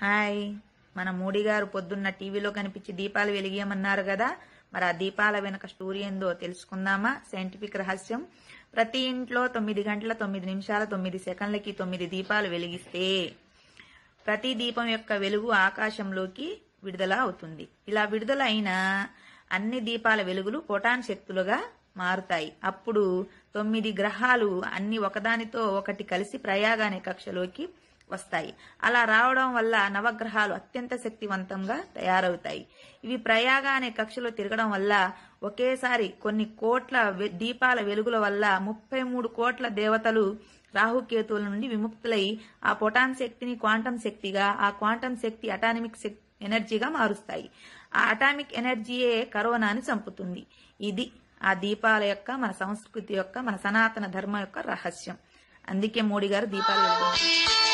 hi మన మోడీ గారు పొద్దున్న టీవీలో కనిపించి దీపాలు వెలిగేయమన్నారు కదా మరి ఆ దీపాల వెనుక స్టోరీ ఏందో తెలుసుకుందామా సైంటిఫిక్ రహస్యం ప్రతి ఇంట్లో తొమ్మిది గంటల తొమ్మిది నిమిషాల తొమ్మిది సెకండ్లకి తొమ్మిది దీపాలు వెలిగిస్తే ప్రతి దీపం యొక్క వెలుగు ఆకాశంలోకి విడుదల అవుతుంది ఇలా విడుదల అయిన అన్ని దీపాల వెలుగులు పొటాన్ శక్తులుగా మారుతాయి అప్పుడు తొమ్మిది గ్రహాలు అన్ని ఒకదానితో ఒకటి కలిసి ప్రయాగానే కక్షలోకి వస్తాయి అలా రావడం వల్ల నవగ్రహాలు అత్యంత శక్తివంతంగా తయారవుతాయి ఇవి ప్రయాగ అనే కక్షలో తిరగడం వల్ల ఒకేసారి కొన్ని కోట్ల దీపాల వెలుగుల వల్ల ముప్పై మూడు కోట్ల దేవతలు రాహుకేతువుల నుండి విముక్తులై ఆ పొటాన్ శక్తిని క్వాంటం శక్తిగా ఆ క్వాంటం శక్తి అటానమిక్ శక్తి ఎనర్జీగా మారుస్తాయి ఆ అటామిక్ ఎనర్జీయే కరోనాని చంపుతుంది ఇది ఆ దీపాల యొక్క మన సంస్కృతి యొక్క మన సనాతన ధర్మం యొక్క రహస్యం అందుకే మోడీ గారు దీపాలు